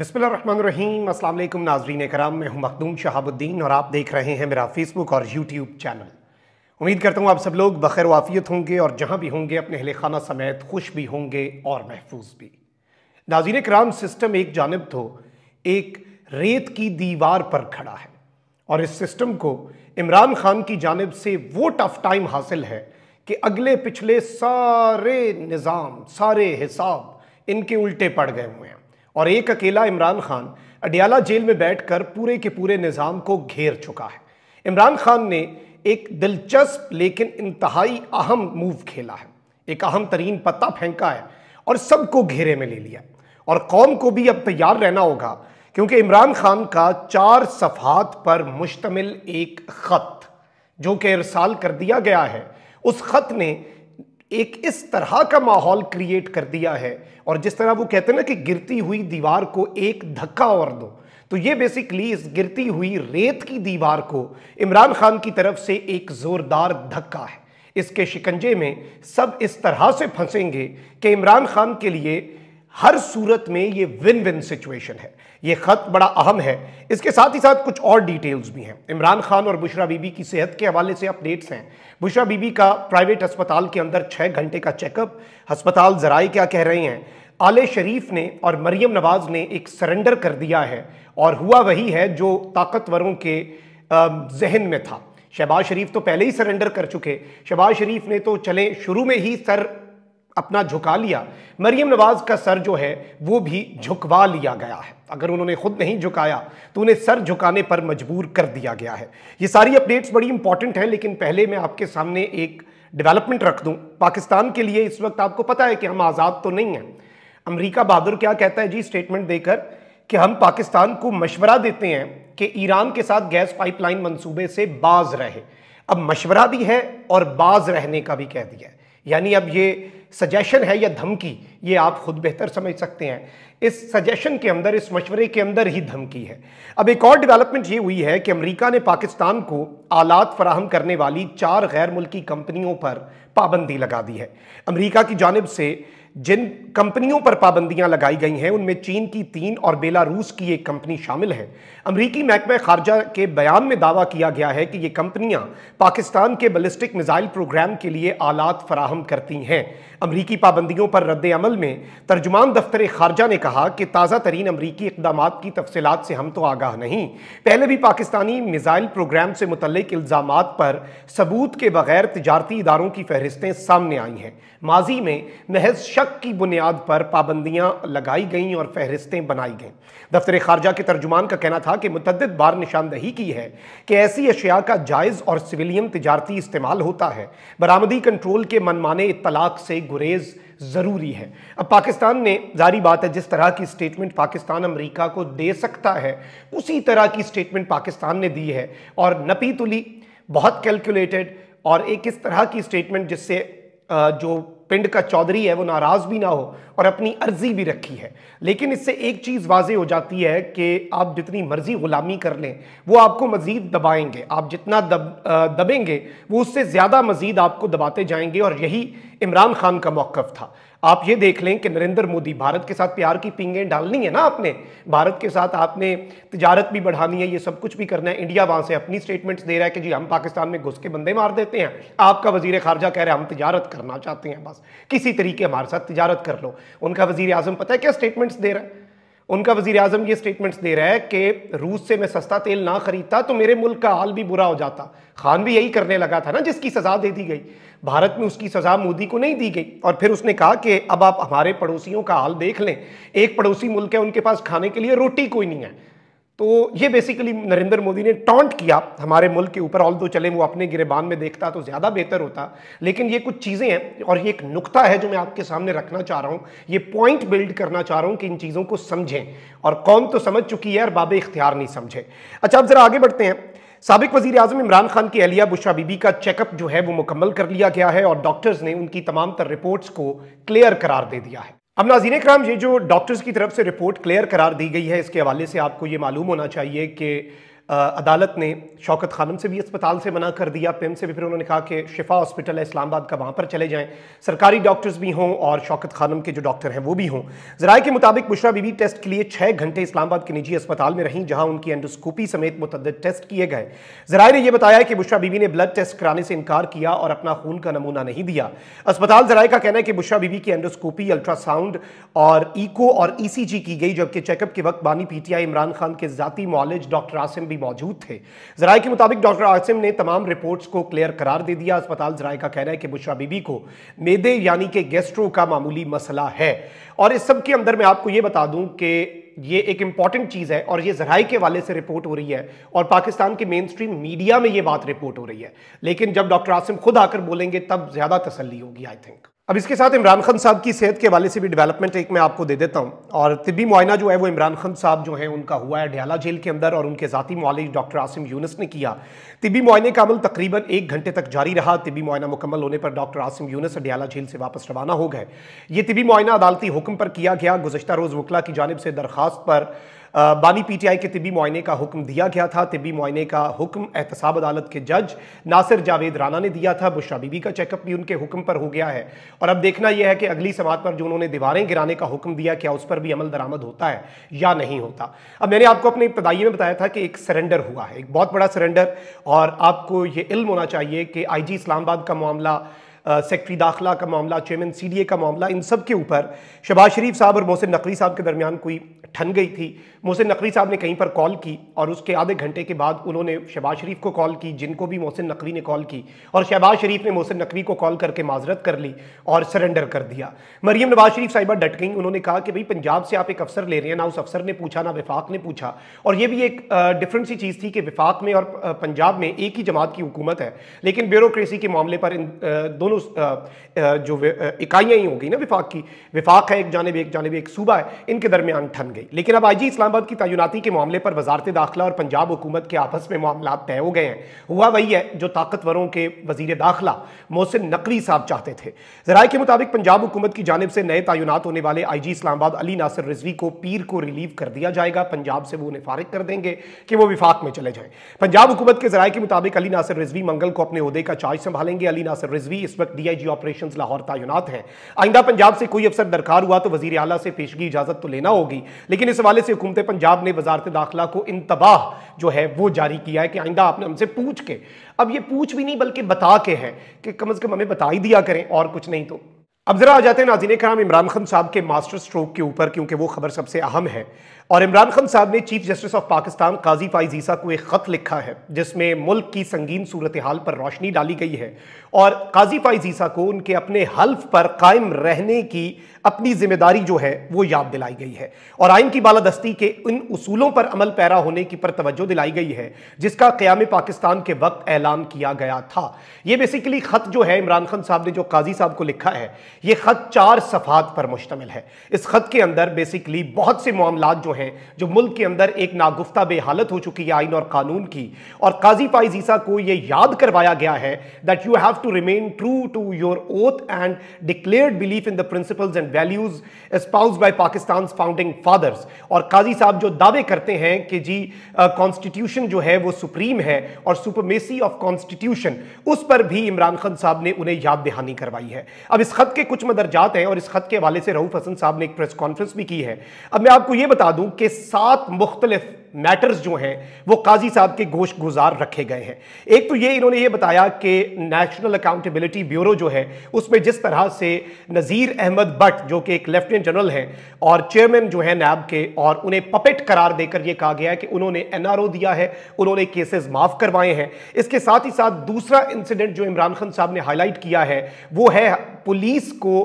बिस्मिल्लाम अस्सलाम नाजरीन कराम मैं हूं मखदूम शहाबुद्दीन और आप देख रहे हैं मेरा फेसबुक और यूट्यूब चैनल उम्मीद करता हूं आप सब लोग बखैर वाफियत होंगे और जहां भी होंगे अपने अहले खाना समेत खुश भी होंगे और महफूज भी नाजीन कराम सिस्टम एक जानब तो एक रेत की दीवार पर खड़ा है और इस सिस्टम को इमरान खान की जानब से वो टफ टाइम हासिल है कि अगले पिछले सारे निज़ाम सारे हिसाब इनके उल्टे पड़ गए हुए हैं और एक अकेला इमरान खान अडियाला जेल में बैठकर पूरे के पूरे निज़ाम को घेर चुका है इमरान खान ने एक दिलचस्प लेकिन इंतहाई अहम मूव खेला है एक अहम तरीन पत्ता फेंका है और सबको घेरे में ले लिया और कौम को भी अब तैयार रहना होगा क्योंकि इमरान खान का चार सफहात पर मुश्तमिल एक ख़त जो कि इरसाल कर दिया गया है उस ख़त ने एक इस तरह का माहौल क्रिएट कर दिया है और जिस तरह वो कहते हैं ना कि गिरती हुई दीवार को एक धक्का और दो तो ये बेसिकली इस गिरती हुई रेत की दीवार को इमरान खान की तरफ से एक ज़ोरदार धक्का है इसके शिकंजे में सब इस तरह से फंसेंगे कि इमरान खान के लिए हर सूरत में ये विन विन सिचुएशन है ये खत बड़ा अहम है इसके साथ ही साथ कुछ और डिटेल्स भी हैं इमरान खान और बुशरा बीबी की सेहत के हवाले से अपडेट्स हैं बुशरा बीबी का प्राइवेट अस्पताल के अंदर छः घंटे का चेकअप अस्पताल जराए क्या कह रहे हैं आले शरीफ ने और मरियम नवाज़ ने एक सरेंडर कर दिया है और हुआ वही है जो ताकतवरों के जहन में था शहबाज शरीफ तो पहले ही सरेंडर कर चुके शहबाज शरीफ ने तो चले शुरू में ही सर अपना झुका लिया मरियम नवाज का सर जो है वो भी झुकवा लिया गया है अगर उन्होंने खुद नहीं झुकाया तो उन्हें सर झुकाने पर मजबूर कर दिया गया है ये सारी अपडेट्स बड़ी इंपॉर्टेंट हैं लेकिन पहले मैं आपके सामने एक डेवलपमेंट रख दूं पाकिस्तान के लिए इस वक्त आपको पता है कि हम आज़ाद तो नहीं हैं अमरीका बहादुर क्या कहता है जी स्टेटमेंट देकर कि हम पाकिस्तान को मशवरा देते हैं कि ईरान के साथ गैस पाइपलाइन मंसूबे से बाज रहे अब मशवरा भी है और बाज रहने का भी कह दिया है यानी अब ये सजेशन है या धमकी ये आप खुद बेहतर समझ सकते हैं इस सजेशन के अंदर इस मशवरे के अंदर ही धमकी है अब एक और डेवलपमेंट ये हुई है कि अमेरिका ने पाकिस्तान को आलात फराहम करने वाली चार गैर मुल्की कंपनियों पर पाबंदी लगा दी है अमेरिका की जानब से जिन कंपनियों पर पाबंदियां लगाई गई हैं उनमें चीन की तीन और बेलारूस की एक कंपनी शामिल है अमरीकी महकमे खारजा के बयान में दावा किया गया है कि ये कंपनियां पाकिस्तान के बलिस्टिक मिसाइल प्रोग्राम के लिए आलात फराहम करती हैं अमरीकी पाबंदियों पर रद्द अमल में तर्जुमान दफ्तर खारजा ने कहा कि ताज़ा तरीन अमरीकी इकदाम की तफसलत से हम तो आगाह नहीं पहले भी पाकिस्तानी मिज़ाइल प्रोग्राम से मुतल इल्ज़ाम पर सबूत के बगैर तजारती इदारों की फहरिस्तें सामने आई हैं माजी में महज शक की बुनियाद पर पाबंदियाँ लगाई गई और फहरिस्तें बनाई गई दफ्तर खारजा के तर्जुमान का कहना था कि मुतद बार निशानदही की है कि ऐसी अशिया का जायज़ और सिविलियन तजारती इस्तेमाल होता है बरामदी कंट्रोल के मनमाने इतलाक से गुरेज ज़रूरी है अब पाकिस्तान ने जारी बात है जिस तरह की स्टेटमेंट पाकिस्तान अमेरिका को दे सकता है उसी तरह की स्टेटमेंट पाकिस्तान ने दी है और नपी तुली बहुत कैलकुलेटेड और एक इस तरह की स्टेटमेंट जिससे जो पिंड का चौधरी है वो नाराज़ भी ना हो और अपनी अर्जी भी रखी है लेकिन इससे एक चीज़ वाजे हो जाती है कि आप जितनी मर्ज़ी ग़ुलामी कर लें वो आपको मज़ीद दबाएंगे आप जितना दब दबेंगे वो उससे ज़्यादा मज़ीद आपको दबाते जाएंगे और यही इमरान खान का मौक़ था आप ये देख लें कि नरेंद्र मोदी भारत के साथ प्यार की पिंगें डालनी है ना आपने भारत के साथ आपने तजारत भी बढ़ानी है ये सब कुछ भी करना है इंडिया वहां से अपनी स्टेटमेंट्स दे रहा है कि जी हम पाकिस्तान में घुस के बंदे मार देते हैं आपका वजीर खारजा कह रहे हैं हम तजारत करना चाहते हैं बस किसी तरीके हमारे साथ तजारत कर लो उनका वजीर आजम पता है क्या स्टेटमेंट्स दे रहा है उनका वजीर आजम ये स्टेटमेंट्स दे रहा है कि रूस से मैं सस्ता तेल ना खरीदता तो मेरे मुल्क का हाल भी बुरा हो जाता खान भी यही करने लगा था ना जिसकी सज़ा दे दी गई भारत में उसकी सज़ा मोदी को नहीं दी गई और फिर उसने कहा कि अब आप हमारे पड़ोसियों का हाल देख लें एक पड़ोसी मुल्क है उनके पास खाने के लिए रोटी कोई नहीं है तो ये बेसिकली नरेंद्र मोदी ने टॉन्ट किया हमारे मुल्क के ऊपर ऑल दो चले वो अपने गिरेबान में देखता तो ज़्यादा बेहतर होता लेकिन ये कुछ चीज़ें हैं और ये एक नुक्ता है जो मैं आपके सामने रखना चाह रहा हूँ ये पॉइंट बिल्ड करना चाह रहा हूँ कि इन चीज़ों को समझें और कौम तो समझ चुकी है और बाबे इख्तियार नहीं समझे अच्छा आप ज़रा आगे बढ़ते हैं सबक वजी अजम इमरान खान की अलिया बुशा बीबी का चेकअप जो है वो मुकम्मल कर लिया गया है और डॉक्टर्स ने उनकी तमाम तर रिपोर्ट्स को क्लियर करार दे दिया है अब नाजीन कराम ये जो डॉक्टर्स की तरफ से रिपोर्ट क्लियर करार दी गई है इसके हवाले से आपको ये मालूम होना चाहिए कि अदालत ने शौकत खानम से भी अस्पताल से मना कर दिया पिम से भी फिर उन्होंने कहा कि शिफा हॉस्पिटल है इस्लामाबाद का वहाँ पर चले जाएँ सरकारी डॉक्टर्स भी हों और शौकत खानम के जो डॉक्टर हैं वो भी हों जराए के मुताबिक बुशरा बीबी टेस्ट के लिए छः घंटे इस्लामाबाद के निजी अस्पताल में रहीं जहाँ उनकी एंडोस्कोपी समेत मुतद टेस्ट किए गए जराए ने यह बताया कि बुशरा बीबी ने ब्लड टेस्ट कराने से इनकार किया और अपना खून का नमूना नहीं दिया अस्पताल जराए का कहना है कि बुशरा बीबी की एंडोस्कोपी अल्ट्रासाउंड और ईको और ई की गई जबकि चेकअप के वक्त बानी पीटीआई इमरान खान के जाती मॉलेज डॉक्टर आसिम भी मौजूद थे जराये के मुताबिक डॉक्टर आसिम ने तमाम रिपोर्ट्स को क्लियर करार दे दिया अस्पताल जराये का कहना है कि बुशरा बीबी को मेदे यानी कि गेस्ट्रो का मामूली मसला है और इस सब के अंदर मैं आपको ये बता दूं कि ये एक इंपॉर्टेंट चीज़ है और ये जराये के वाले से रिपोर्ट हो रही है और पाकिस्तान के मेन स्ट्रीम मीडिया में ये बात रिपोर्ट हो रही है लेकिन जब डॉक्टर आसिम खुद आकर बोलेंगे तब ज़्यादा तसली होगी आई थिंक अब इसके साथ इमरान खान साहब की सेहत के हवाले से भी डेवलपमेंट एक मैं आपको दे देता हूँ और तिबी मुआयना जो है वो इमरान खान साहब जो है उनका हुआ है ढियाला जेल के अंदर और उनके ज़ाती मालिक डॉक्टर आसिम यूनस ने किया तिबी मुआयने का अमल तकरीबन एक घंटे तक जारी रहा तिबी मुआयना मुकम्मल होने पर डॉक्टर आसिम यूनस ढियाला जेल से वापस रवाना हो गए ये तिबी मुआयना अदालती हुक्म पर किया गया गुजशत रोज़ वकला की जानब से दरखास्त पर बानी पीटीआई के तिबी मुआयने का हुक्म दिया गया था तिबी मुआयने का हुक्म एहतसाब अदालत के जज नासिर जावेद राना ने दिया था बुशरा बीबी का चेकअप भी उनके हुक्म पर हो गया है और अब देखना यह है कि अगली समात पर जो उन्होंने दीवारें गिराने का हुक्म दिया क्या उस पर भी अमल दरामद होता है या नहीं होता अब मैंने आपको अपने इब्तदाई में बताया था कि एक सरेंडर हुआ है एक बहुत बड़ा सरेंडर और आपको ये इल्म होना चाहिए कि आई जी इस्लामाबाद का मामला सेक्रेटरी दाखिला का मामला चेयरमैन सीडीए का मामला इन सब के ऊपर शबाज शरीफ साहब और मोहसिन नकवी साहब के दरमियान कोई ठन गई थी मोहसिन नकवी साहब ने कहीं पर कॉल की और उसके आधे घंटे के बाद उन्होंने शहबाज शरीफ को कॉल की जिनको भी मोहसिन नकवी ने कॉल की और शहबाज शरीफ ने मोहसिन नकवी को कॉल करके माजरत कर ली और सरेंडर कर दिया मरियम नवाज शरीफ साहिबा डट गई उन्होंने कहा कि भाई पंजाब से आप एक अफसर ले रहे हैं ना उस अफसर ने पूछा ना विफाक ने पूछा और ये भी एक डिफरेंट सी चीज़ थी कि विफाक में और पंजाब में एक ही जमात की हुकूमत है लेकिन ब्यूरोसी के मामले पर इन दोनों जो इकाइयाँ ही हो गई ना विफाक की विफाक है एक जानब एक जानब एक सूबा है इनके दरमियान ठन गई गई लेकिन अब आईजी इस्लामाबाद की तयनाती के मामले पर वजारत दाखिला और पंजाब हुकूमत के आपस में मामला तय हो गए हैं हुआ वही है जो ताकतवरों के वजीर दाखिला मोहसिन नकवी साहब चाहते थे जराये के मुताबिक पंजाब हुकूमत की जानब से नए तयनत होने वाले आई जी इस्लामाबाद अली नासिर रिजवी को पीर को रिलीव कर दिया जाएगा पंजाब से वो उन्हें फारिग कर देंगे कि वो विफाक में चले जाएं पंजाब हुकूमत के जराये के मुताबिक अली नासिर रिजवी मंगल को अपने अहदे का चार्ज संभालेंगे अली नासिर रिजवी इस वक्त D I G operation Lahore तयनत हैं आइंदा पंजाब से कोई अफसर दरकार हुआ तो वजी अला से पेशगी इजाजत तो लेना होगी लेकिन इस हवाले से हुकूमत पंजाब ने वजारत दाखिला को इंतबाह जो है वो जारी किया है कि आइंदा आपने हमसे पूछ के अब ये पूछ भी नहीं बल्कि बता के है कि कम अज़ कम हमें बता ही दिया करें और कुछ नहीं तो अब ज़रा आ जाते हैं नाजीन कराम इमरान खान साहब के मास्टर स्ट्रोक के ऊपर क्योंकि वो खबर सबसे अहम है और इमरान खान साहब ने चीफ जस्टिस ऑफ पाकिस्तान काजी फाइजीसा को एक ख़त लिखा है जिसमें मुल्क की संगीन सूरत हाल पर रोशनी डाली गई है और काजी फाइजीसा को उनके अपने हल्फ पर कायम रहने की अपनी जिम्मेदारी जो है वो याद दिलाई गई है और आइन की बालादस्ती के इन उसूलों पर अमल पैरा होने की पर तवज्जो दिलाई गई है जिसका क़्याम पाकिस्तान के वक्त ऐलान किया गया था ये बेसिकली ख़त जो है इमरान खान साहब ने जो काजी साहब को लिखा है ये ख़त चार सफ़ात पर मुश्तमिल है इस ख़त के अंदर बेसिकली बहुत से मामला जो हैं जो मुल्क के अंदर एक नागुफ्ता बेहालत हो चुकी है आइन और कानून की और काजी फाइज ईसा को यह याद करवाया गया है that you have to remain true to your oath and declared belief in the principles and values espoused by Pakistan founding fathers और काजी साहब जो दावे करते हैं कि जी कॉन्स्टिट्यूशन जो है वो सुप्रीम है और सुपमेसी ऑफ कॉन्स्टिट्यूशन उस पर भी इमरान खान साहब ने उन्हें याद दहानी करवाई है अब इस खत के कुछ मदरजात हैं और इस खत के हवाले से रऊफ हसन साहब ने एक प्रेस कॉन्फ्रेंस भी की है अब मैं आपको यह बता दूं दूं कि सात मुख्तलिफ मैटर्स जो हैं वो काजी साहब के गोश गुजार रखे गए हैं एक तो ये इन्होंने ये बताया कि नेशनल अकाउंटेबिलिटी ब्यूरो जो है उसमें जिस तरह से नज़ीर अहमद भट्ट जो कि एक लेफ्टिनेंट जनरल हैं और चेयरमैन जो है नैब के और उन्हें पपेट करार देकर ये कहा गया है कि उन्होंने एन दिया है उन्होंने केसेज माफ़ करवाए हैं इसके साथ ही साथ दूसरा इंसिडेंट जो इमरान खान साहब ने हाईलाइट किया है वो है पुलिस को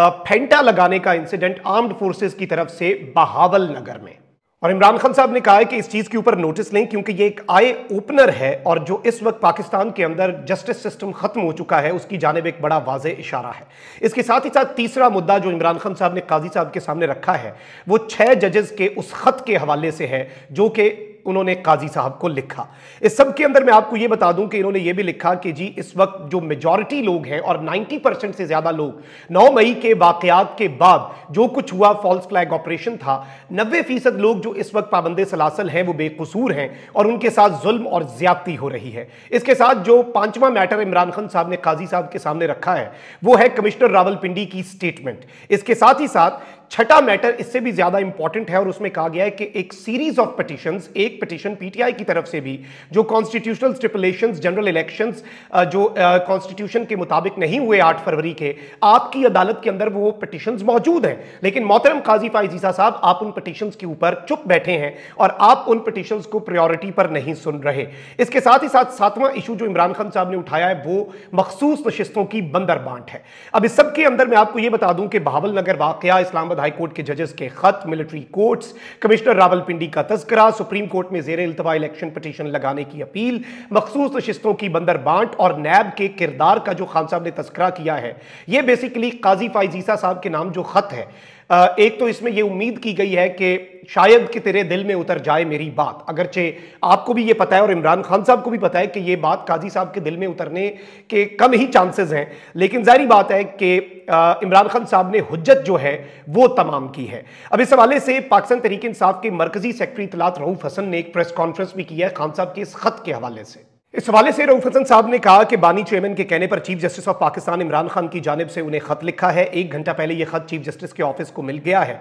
फेंटा लगाने का इंसिडेंट आर्म्ड फोर्सेस की तरफ से बहावल नगर में और इमरान खान साहब ने कहा है कि इस चीज के ऊपर नोटिस लें क्योंकि ये एक आई ओपनर है और जो इस वक्त पाकिस्तान के अंदर जस्टिस सिस्टम खत्म हो चुका है उसकी जानब एक बड़ा वाज इशारा है इसके साथ ही साथ तीसरा मुद्दा जो इमरान खान साहब ने काजी साहब के सामने रखा है वो छह जजेस के उस खत के हवाले से है जो कि उन्होंने काजी साहब को लिखा इस सब के अंदर मैं आपको यह बता दूं कि इन्होंने यह भी लिखा कि जी इस वक्त जो मेजॉरिटी लोग हैं और 90 परसेंट से ज्यादा लोग 9 मई के वाकयात के बाद जो कुछ हुआ फॉल्स फ्लैग ऑपरेशन था नब्बे फीसद लोग जो इस वक्त पाबंद सलासल हैं वो बेकसूर हैं और उनके साथ जुल्म और ज्यादती हो रही है इसके साथ जो पांचवा मैटर इमरान खान साहब ने काजी साहब के सामने रखा है वो है कमिश्नर रावलपिंडी की स्टेटमेंट इसके साथ ही साथ छठा मैटर इससे भी ज्यादा इंपॉर्टेंट है और उसमें कहा गया है कि एक सीरीज ऑफ पटिशन एक पटिशन पीटीआई की तरफ से भी जो कॉन्स्टिट्यूशनल स्टिपुलेशन जनरल इलेक्शन जो कॉन्स्टिट्यूशन के मुताबिक नहीं हुए आठ फरवरी के आपकी अदालत के अंदर वो पटिशन मौजूद हैं लेकिन मोहतरम काजी फाइजीसा साहब आप उन पटिशन के ऊपर चुप बैठे हैं और आप उन पटिशन को प्रायोरिटी पर नहीं सुन रहे इसके साथ ही साथ सातवां इशू जो इमरान खान साहब ने उठाया है वो मखसूस नशिस्तों की बंदर बांट है अब इस सबके अंदर मैं आपको यह बता दूं कि बहावल नगर वाकया इस्लामाबाद इस्लामाबाद हाईकोर्ट के जजेस के खत मिलिट्री कोर्ट्स कमिश्नर रावलपिंडी का तस्करा सुप्रीम कोर्ट में जेर अल्तवा इलेक्शन पटिशन लगाने की अपील मखसूस नशस्तों की बंदर बांट और नैब के किरदार का जो खान साहब ने तस्करा किया है यह बेसिकली काजी फाइजीसा साहब के नाम जो खत है एक तो इसमें यह उम्मीद की गई है कि शायद कि तेरे दिल में उतर जाए मेरी बात अगरचे आपको भी ये पता है और इमरान खान साहब को भी पता है कि ये बात काजी साहब के दिल में उतरने के कम ही चांसेस हैं लेकिन जारी बात है कि इमरान खान साहब ने हजत जो है वो तमाम की है अब इस हवाले से पाकिस्तान तहरीक इंसाफ के मरकजी सेक्रेटरी इतलात रऊफ हसन ने एक प्रेस कॉन्फ्रेंस भी की है खान साहब के इस खत के हवाले से इस हवाले से रऊफ हसन साहब ने कहा कि बानी चेयरमैन के कहने पर chief justice of Pakistan Imran Khan की जानब से उन्हें खत लिखा है एक घंटा पहले यह खत चीफ जस्टिस के ऑफिस को मिल गया है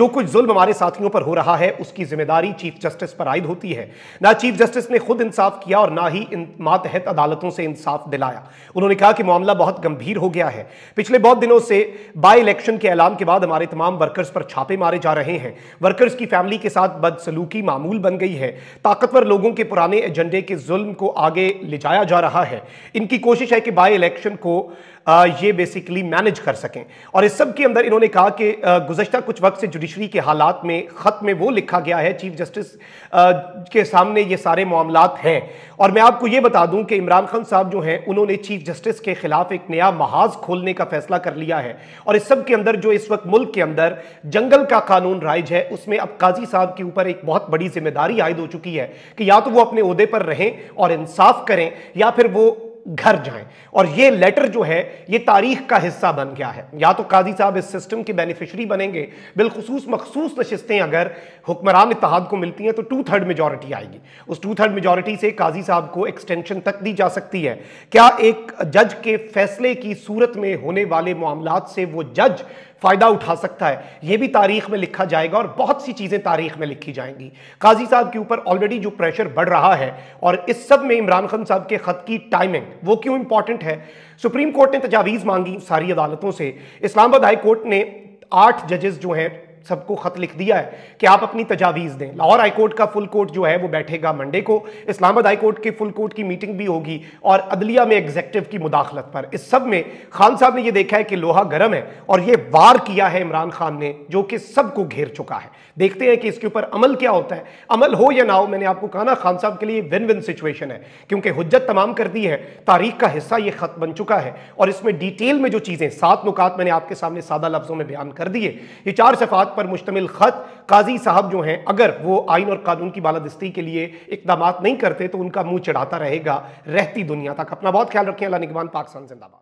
जो कुछ जुल्म हमारे साथियों पर हो रहा है उसकी जिम्मेदारी चीफ जस्टिस पर आयद होती है ना चीफ जस्टिस ने खुद इंसाफ किया और ना ही मातहत अदालतों से इंसाफ दिलाया उन्होंने कहा कि मामला बहुत गंभीर हो गया है पिछले बहुत दिनों से बाई इलेक्शन के ऐलान के बाद हमारे तमाम वर्कर्स पर छापे मारे जा रहे हैं वर्कर्स की फैमिली के साथ बदसलूकी मामूल बन गई है ताकतवर लोगों के पुराने एजेंडे के जुल्म को आगे आगे ले जाया जा रहा है इनकी कोशिश है कि बाई इलेक्शन को ये बेसिकली मैनेज कर सकें और इस सब के अंदर इन्होंने कहा कि गुजशत कुछ वक्त से जुडिशरी के हालात में ख़त में वो लिखा गया है चीफ जस्टिस के सामने ये सारे मामला हैं और मैं आपको ये बता दूं कि इमरान खान साहब जो हैं उन्होंने चीफ जस्टिस के खिलाफ एक नया महाज खोलने का फैसला कर लिया है और इस सब के अंदर जो इस वक्त मुल्क के अंदर जंगल का कानून राइज है उसमें अब काजी साहब के ऊपर एक बहुत बड़ी जिम्मेदारी आयद हो चुकी है कि या तो वो अपने अहदे पर रहें और इंसाफ करें या फिर वो घर जाएं और ये लेटर जो है ये तारीख का हिस्सा बन गया है या तो काजी साहब इस सिस्टम के बेनिफिशरी बनेंगे बिलखसूस मखसूस नशस्तें अगर हुक्मरान इतिहाद को मिलती हैं तो टू थर्ड मेजोरिटी आएगी उस टू थर्ड मेजोरिटी से काजी साहब को एक्सटेंशन तक दी जा सकती है क्या एक जज के फैसले की सूरत में होने वाले मामला से वो जज फ़ायदा उठा सकता है यह भी तारीख में लिखा जाएगा और बहुत सी चीज़ें तारीख में लिखी जाएंगी काजी साहब के ऊपर ऑलरेडी जो प्रेशर बढ़ रहा है और इस सब में इमरान खान साहब के ख़त की टाइमिंग वो क्यों इंपॉर्टेंट है सुप्रीम कोर्ट ने तजावीज़ मांगी सारी अदालतों से इस्लामाबाद हाई कोर्ट ने आठ जजेस जो हैं सबको खत लिख दिया है कि आप अपनी तजावीज़ दें लाहौर हाई कोर्ट का फुल कोर्ट जो है वो बैठेगा मंडे को इस्लामाबाद हाई कोर्ट के फुल कोर्ट की मीटिंग भी होगी और अदलिया में एग्जेक्टिव की मुदाखलत पर इस सब में खान साहब ने यह देखा है कि लोहा गर्म है और यह वार किया है इमरान खान ने जो कि सबको घेर चुका है देखते हैं कि इसके ऊपर अमल क्या होता है अमल हो या ना हो मैंने आपको कहा ना खान साहब के लिए विन विन सिचुएशन है क्योंकि हजत तमाम कर दी है तारीख का हिस्सा यह खत बन चुका है और इसमें डिटेल में जो चीज़ें सात नुकात मैंने आपके सामने सादा लफ्ज़ों में बयान कर दिए ये चार सफात बात पर मुश्तमिल ख़त काजी साहब जो हैं अगर वो आइन और कानून की बालादस्ती के लिए इकदाम नहीं करते तो उनका मुंह चढ़ाता रहेगा रहती दुनिया तक अपना बहुत ख्याल रखें अला निगमान पाकिस्तान जिंदाबाद